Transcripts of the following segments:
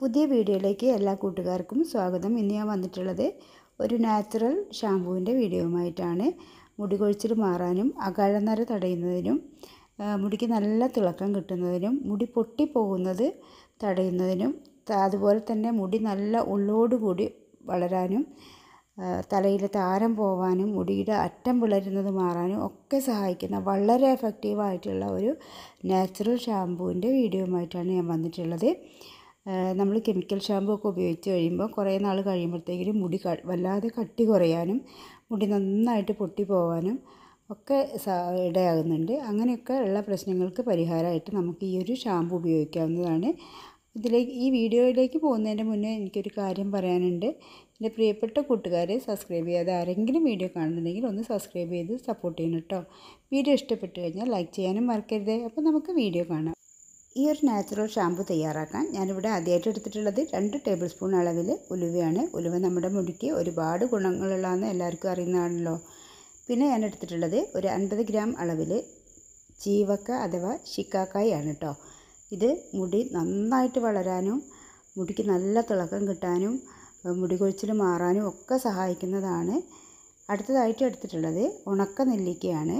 പുതിയ വീഡിയോയിലേക്ക് എല്ലാ കൂട്ടുകാർക്കും സ്വാഗതം ഇന്ന് ഞാൻ വന്നിട്ടുള്ളത് ഒരു നാച്ചുറൽ ഷാമ്പുവിൻ്റെ വീഡിയോയുമായിട്ടാണ് മുടി കൊഴിച്ചിൽ മാറാനും അകഴനര തടയുന്നതിനും മുടിക്ക് നല്ല തിളക്കം കിട്ടുന്നതിനും മുടി പൊട്ടിപ്പോകുന്നത് തടയുന്നതിനും അതുപോലെ തന്നെ മുടി നല്ല ഉള്ളോടുകൂടി വളരാനും തലയിലെ താരം പോവാനും മുടിയുടെ അറ്റം പിളരുന്നത് മാറാനും ഒക്കെ സഹായിക്കുന്ന വളരെ എഫക്റ്റീവായിട്ടുള്ള ഒരു നാച്ചുറൽ ഷാമ്പുവിൻ്റെ വീഡിയോയുമായിട്ടാണ് ഞാൻ വന്നിട്ടുള്ളത് നമ്മൾ കെമിക്കൽ ഷാമ്പൂ ഒക്കെ ഉപയോഗിച്ച് കഴിയുമ്പോൾ കുറേ നാൾ കഴിയുമ്പോഴത്തേക്കും മുടി വല്ലാതെ കട്ടി കുറയാനും മുടി നന്നായിട്ട് പൊട്ടി പോവാനും ഒക്കെ ഇടയാകുന്നുണ്ട് അങ്ങനെയൊക്കെ ഉള്ള പ്രശ്നങ്ങൾക്ക് പരിഹാരമായിട്ട് നമുക്ക് ഈ ഒരു ഷാമ്പു ഉപയോഗിക്കാവുന്നതാണ് ഇതിലേക്ക് ഈ വീഡിയോയിലേക്ക് പോകുന്നതിൻ്റെ മുന്നേ എനിക്കൊരു കാര്യം പറയാനുണ്ട് എൻ്റെ പ്രിയപ്പെട്ട കൂട്ടുകാരെ സബ്സ്ക്രൈബ് ചെയ്യാതെ ആരെങ്കിലും വീഡിയോ കാണുന്നുണ്ടെങ്കിൽ ഒന്ന് സബ്സ്ക്രൈബ് ചെയ്ത് സപ്പോർട്ട് ചെയ്യണം കേട്ടോ വീഡിയോ ഇഷ്ടപ്പെട്ടു കഴിഞ്ഞാൽ ലൈക്ക് ചെയ്യാനും മറക്കരുത് അപ്പോൾ നമുക്ക് വീഡിയോ കാണാം ഈ ഒരു നാച്ചുറൽ ഷാമ്പു തയ്യാറാക്കാൻ ഞാനിവിടെ ആദ്യമായിട്ട് എടുത്തിട്ടുള്ളത് രണ്ട് ടേബിൾ സ്പൂൺ അളവിൽ ഉലുവയാണ് ഉലുവ നമ്മുടെ മുടിക്ക് ഒരുപാട് ഗുണങ്ങളുള്ളതെന്ന് എല്ലാവർക്കും അറിയുന്നതാണല്ലോ പിന്നെ ഞാൻ എടുത്തിട്ടുള്ളത് ഒരു അൻപത് ഗ്രാം അളവിൽ ചീവക്ക അഥവാ ഷിക്കാക്കായാണ് കേട്ടോ ഇത് മുടി നന്നായിട്ട് വളരാനും മുടിക്ക് നല്ല തിളക്കം കിട്ടാനും മുടി കൊഴിച്ചിൽ മാറാനും ഒക്കെ സഹായിക്കുന്നതാണ് അടുത്തതായിട്ട് എടുത്തിട്ടുള്ളത് ഉണക്ക നെല്ലിക്കയാണ്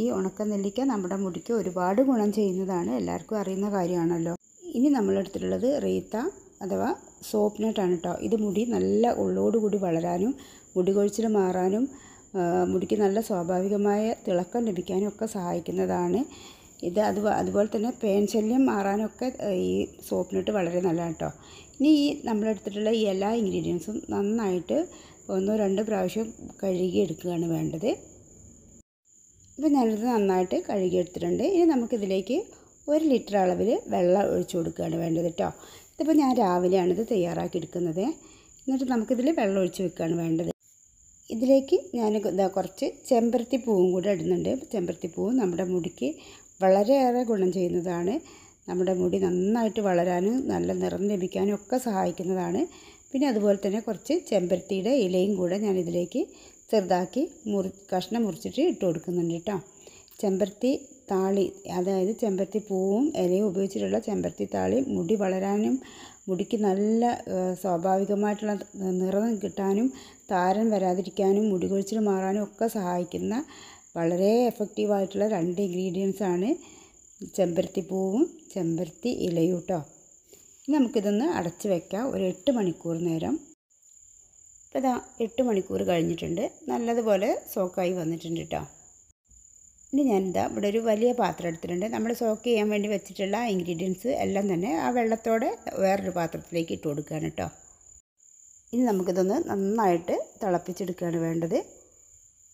ഈ ഉണക്ക നെല്ലിക്ക നമ്മുടെ മുടിക്ക് ഒരുപാട് ഗുണം ചെയ്യുന്നതാണ് എല്ലാവർക്കും അറിയുന്ന കാര്യമാണല്ലോ ഇനി നമ്മൾ എടുത്തിട്ടുള്ളത് റീത്ത അഥവാ സോപ്പ് നട്ടാണ് കേട്ടോ ഇത് മുടി നല്ല ഉള്ളോടുകൂടി വളരാനും മുടി കൊഴിച്ചിൽ മാറാനും മുടിക്ക് നല്ല സ്വാഭാവികമായ തിളക്കം ലഭിക്കാനും ഒക്കെ സഹായിക്കുന്നതാണ് ഇത് അതുപോലെ തന്നെ പേൻശല്യം മാറാനൊക്കെ ഈ സോപ്പ് നട്ട് വളരെ നല്ലതാണ് കേട്ടോ ഇനി ഈ നമ്മളെടുത്തിട്ടുള്ള ഈ എല്ലാ ഇൻഗ്രീഡിയൻസും നന്നായിട്ട് ഒന്നോ രണ്ടോ പ്രാവശ്യം കഴുകിയെടുക്കുകയാണ് വേണ്ടത് ഇപ്പം ഞാനിത് നന്നായിട്ട് കഴുകിയെടുത്തിട്ടുണ്ട് ഇനി നമുക്കിതിലേക്ക് ഒരു ലിറ്റർ അളവിൽ വെള്ളം ഒഴിച്ചു കൊടുക്കുകയാണ് വേണ്ടത് കേട്ടോ ഇതിപ്പോൾ ഞാൻ രാവിലെയാണ് ഇത് തയ്യാറാക്കി എടുക്കുന്നത് എന്നിട്ട് നമുക്കിതിൽ വെള്ളം ഒഴിച്ച് വെക്കുകയാണ് വേണ്ടത് ഇതിലേക്ക് ഞാൻ എന്താ കുറച്ച് ചെമ്പരത്തി പൂവും കൂടെ ഇടുന്നുണ്ട് ചെമ്പരത്തി പൂവ് നമ്മുടെ മുടിക്ക് വളരെയേറെ ഗുണം ചെയ്യുന്നതാണ് നമ്മുടെ മുടി നന്നായിട്ട് വളരാനും നല്ല നിറം ലഭിക്കാനും ഒക്കെ സഹായിക്കുന്നതാണ് പിന്നെ അതുപോലെ തന്നെ കുറച്ച് ചെമ്പരത്തിയുടെ ഇലയും കൂടെ ഞാൻ ഇതിലേക്ക് ചെറുതാക്കി മുറി കഷ്ണം മുറിച്ചിട്ട് ഇട്ട് കൊടുക്കുന്നുണ്ട് കേട്ടോ ചെമ്പരത്തി താളി അതായത് ചെമ്പരത്തി പൂവും ഇലയും ഉപയോഗിച്ചിട്ടുള്ള ചെമ്പരത്തി താളി മുടി വളരാനും മുടിക്ക് നല്ല സ്വാഭാവികമായിട്ടുള്ള നിറം കിട്ടാനും താരൻ വരാതിരിക്കാനും മുടി കൊഴിച്ചിൽ മാറാനും ഒക്കെ സഹായിക്കുന്ന വളരെ എഫക്റ്റീവായിട്ടുള്ള രണ്ട് ഇൻഗ്രീഡിയൻസാണ് ചെമ്പരത്തി പൂവും ചെമ്പരത്തി ഇലയും കേട്ടോ നമുക്കിതൊന്ന് അടച്ച് വയ്ക്കാം ഒരു എട്ട് മണിക്കൂർ നേരം ഇപ്പോൾ ഇതാ എട്ട് മണിക്കൂർ കഴിഞ്ഞിട്ടുണ്ട് നല്ലതുപോലെ സോക്കായി വന്നിട്ടുണ്ട് കേട്ടോ ഇനി ഞാൻ ഞാനിതാ ഇവിടെ ഒരു വലിയ പാത്രം എടുത്തിട്ടുണ്ട് നമ്മൾ സോക്ക് ചെയ്യാൻ വേണ്ടി വെച്ചിട്ടുള്ള ഇൻഗ്രീഡിയൻസ് എല്ലാം തന്നെ ആ വെള്ളത്തോടെ വേറൊരു പാത്രത്തിലേക്ക് ഇട്ട് കൊടുക്കുകയാണ് കേട്ടോ ഇനി നമുക്കിതൊന്ന് നന്നായിട്ട് തിളപ്പിച്ചെടുക്കുകയാണ് വേണ്ടത്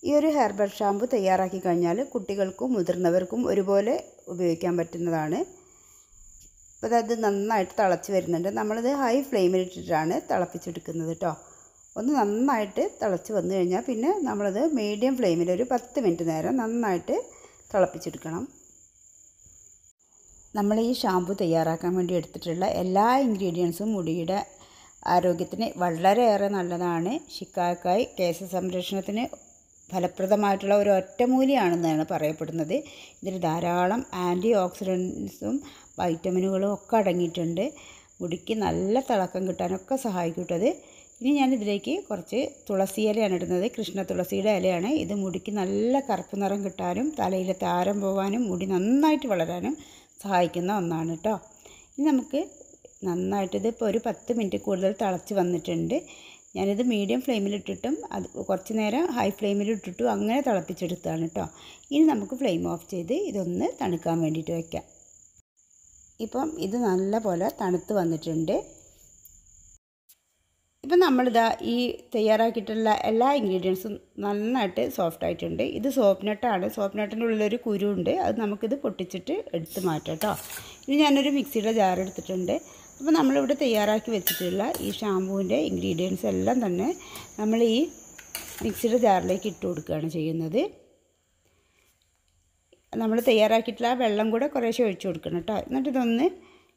ഈ ഒരു ഹെർബൽ ഷാമ്പു തയ്യാറാക്കി കഴിഞ്ഞാൽ കുട്ടികൾക്കും മുതിർന്നവർക്കും ഒരുപോലെ ഉപയോഗിക്കാൻ പറ്റുന്നതാണ് അപ്പോൾ അതായത് നന്നായിട്ട് തിളച്ച് വരുന്നുണ്ട് നമ്മളിത് ഹൈ ഫ്ലെയിമിലിട്ടിട്ടാണ് തിളപ്പിച്ചെടുക്കുന്നത് കേട്ടോ ഒന്ന് നന്നായിട്ട് തിളച്ച് വന്നു കഴിഞ്ഞാൽ പിന്നെ നമ്മളത് മീഡിയം ഫ്ലെയിമിൽ ഒരു പത്ത് മിനിറ്റ് നേരം നന്നായിട്ട് തിളപ്പിച്ചെടുക്കണം നമ്മൾ ഈ ഷാമ്പു തയ്യാറാക്കാൻ വേണ്ടി എടുത്തിട്ടുള്ള എല്ലാ ഇൻഗ്രീഡിയൻസും മുടിയുടെ ആരോഗ്യത്തിന് വളരെയേറെ നല്ലതാണ് ശിക്കാക്കായി കേസ സംരക്ഷണത്തിന് ഫലപ്രദമായിട്ടുള്ള ഒരു ഒറ്റമൂലിയാണെന്നാണ് പറയപ്പെടുന്നത് ഇതിൽ ധാരാളം ആൻറ്റി ഓക്സിഡൻസും വൈറ്റമിനുകളും ഒക്കെ അടങ്ങിയിട്ടുണ്ട് മുടിക്ക് നല്ല തിളക്കം കിട്ടാനൊക്കെ സഹായിക്കൂട്ടത് ഇനി ഞാൻ ഇതിലേക്ക് കുറച്ച് തുളസി ഇലയാണ് ഇടുന്നത് കൃഷ്ണ തുളസിയുടെ ഇലയാണ് ഇത് മുടിക്ക് നല്ല കറുപ്പ് നിറം കിട്ടാനും തലയിലെ താരം പോകാനും മുടി നന്നായിട്ട് വളരാനും സഹായിക്കുന്ന ഒന്നാണ് കേട്ടോ ഇനി നമുക്ക് നന്നായിട്ട് ഇപ്പോൾ ഒരു പത്ത് മിനിറ്റ് കൂടുതൽ തിളച്ച് വന്നിട്ടുണ്ട് ഞാനിത് മീഡിയം ഫ്ലെയിമിലിട്ടിട്ടും അത് കുറച്ച് നേരം ഹൈ ഫ്ലെയിമിലിട്ടിട്ടും അങ്ങനെ തിളപ്പിച്ചെടുത്താണ് കേട്ടോ ഇനി നമുക്ക് ഫ്ലെയിം ഓഫ് ചെയ്ത് ഇതൊന്ന് തണുക്കാൻ വേണ്ടിയിട്ട് വയ്ക്കാം ഇപ്പം ഇത് നല്ലപോലെ തണുത്ത് വന്നിട്ടുണ്ട് ഇപ്പം നമ്മളിതാ ഈ തയ്യാറാക്കിയിട്ടുള്ള എല്ലാ ഇൻഗ്രീഡിയൻസും നന്നായിട്ട് സോഫ്റ്റ് ആയിട്ടുണ്ട് ഇത് സോപ്പ് നട്ടാണ് സോപ്പ് നട്ടിൻ്റെ ഉള്ളിലൊരു കുരുണ്ട് അത് നമുക്കിത് പൊട്ടിച്ചിട്ട് എടുത്ത് മാറ്റാം കേട്ടോ ഇനി ഞാനൊരു മിക്സിയുടെ ജാർ എടുത്തിട്ടുണ്ട് അപ്പോൾ നമ്മളിവിടെ തയ്യാറാക്കി വെച്ചിട്ടുള്ള ഈ ഷാമ്പൂവിൻ്റെ ഇൻഗ്രീഡിയൻസ് എല്ലാം തന്നെ നമ്മൾ ഈ മിക്സിയുടെ ജാറിലേക്ക് ഇട്ട് കൊടുക്കുകയാണ് ചെയ്യുന്നത് നമ്മൾ തയ്യാറാക്കിയിട്ടുള്ള വെള്ളം കൂടെ കുറേശ്ശെ ഒഴിച്ചു കൊടുക്കണം കേട്ടോ എന്നിട്ട് ഇതൊന്ന്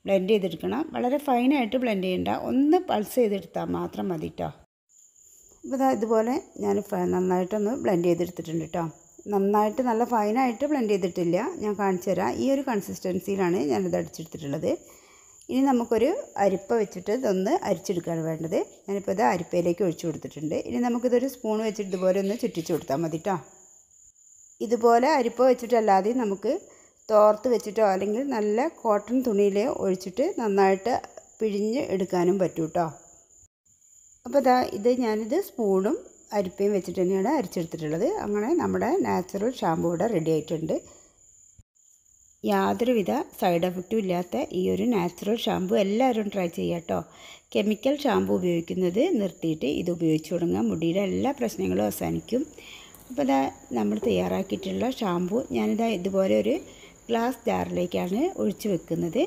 ബ്ലെൻഡ് ചെയ്തെടുക്കണം വളരെ ഫൈനായിട്ട് ബ്ലെൻഡ് ചെയ്യണ്ട ഒന്ന് പൾസ് ചെയ്തെടുത്താൽ മാത്രം മതി കേട്ടോ അപ്പോൾ ഇതുപോലെ ഞാൻ നന്നായിട്ടൊന്ന് ബ്ലെൻഡ് ചെയ്തെടുത്തിട്ടുണ്ട് കേട്ടോ നന്നായിട്ട് നല്ല ഫൈനായിട്ട് ബ്ലെൻഡ് ചെയ്തിട്ടില്ല ഞാൻ കാണിച്ചു തരാം ഈ ഒരു കൺസിസ്റ്റൻസിയിലാണ് ഞാനിത് അടിച്ചെടുത്തിട്ടുള്ളത് ഇനി നമുക്കൊരു അരിപ്പ വെച്ചിട്ട് ഇതൊന്ന് അരിച്ചെടുക്കുകയാണ് വേണ്ടത് ഞാനിപ്പോൾ ഇത് അരിപ്പയിലേക്ക് ഒഴിച്ചു കൊടുത്തിട്ടുണ്ട് ഇനി നമുക്കിതൊരു സ്പൂൺ വെച്ചിട്ട് ഇതുപോലെ ഒന്ന് ചുറ്റിച്ചു കൊടുത്താൽ മതി കേട്ടോ ഇതുപോലെ അരിപ്പ വെച്ചിട്ടല്ലാതെ നമുക്ക് തോർത്ത് വെച്ചിട്ടോ അല്ലെങ്കിൽ നല്ല കോട്ടൺ തുണിയിൽ ഒഴിച്ചിട്ട് നന്നായിട്ട് പിഴിഞ്ഞ് എടുക്കാനും പറ്റൂ കേട്ടോ അപ്പോൾ ഇതാ ഇത് ഞാനിത് സ്പൂണും അരിപ്പയും വെച്ചിട്ട് തന്നെയാണ് അരിച്ചെടുത്തിട്ടുള്ളത് അങ്ങനെ നമ്മുടെ നാച്ചുറൽ ഷാമ്പൂ ഇവിടെ റെഡി ആയിട്ടുണ്ട് യാതൊരുവിധ സൈഡ് എഫക്റ്റും ഇല്ലാത്ത ഈ ഒരു നാച്ചുറൽ ഷാമ്പു എല്ലാവരും ട്രൈ ചെയ്യാട്ടോ കേട്ടോ കെമിക്കൽ ഷാമ്പു ഉപയോഗിക്കുന്നത് നിർത്തിയിട്ട് ഇത് ഉപയോഗിച്ച് തുടങ്ങുക മുടിയുടെ എല്ലാ പ്രശ്നങ്ങളും അവസാനിക്കും അപ്പോൾ ഇതാ നമ്മൾ തയ്യാറാക്കിയിട്ടുള്ള ഷാമ്പു ഞാനിതാ ഇതുപോലെ ഒരു ഗ്ലാസ് ജാറിലേക്കാണ് ഒഴിച്ചു വെക്കുന്നത്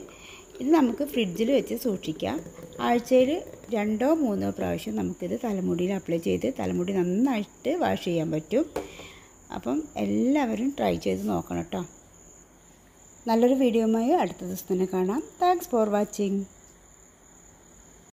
ഇത് നമുക്ക് ഫ്രിഡ്ജിൽ വെച്ച് സൂക്ഷിക്കാം ആഴ്ചയിൽ രണ്ടോ മൂന്നോ പ്രാവശ്യം നമുക്കിത് തലമുടിയിൽ അപ്ലൈ ചെയ്ത് തലമുടി നന്നായിട്ട് വാഷ് ചെയ്യാൻ പറ്റും അപ്പം എല്ലാവരും ട്രൈ ചെയ്ത് നോക്കണം കേട്ടോ നല്ലൊരു വീഡിയോയുമായി അടുത്ത ദിവസം തന്നെ കാണാം താങ്ക്സ് ഫോർ വാച്ചിങ്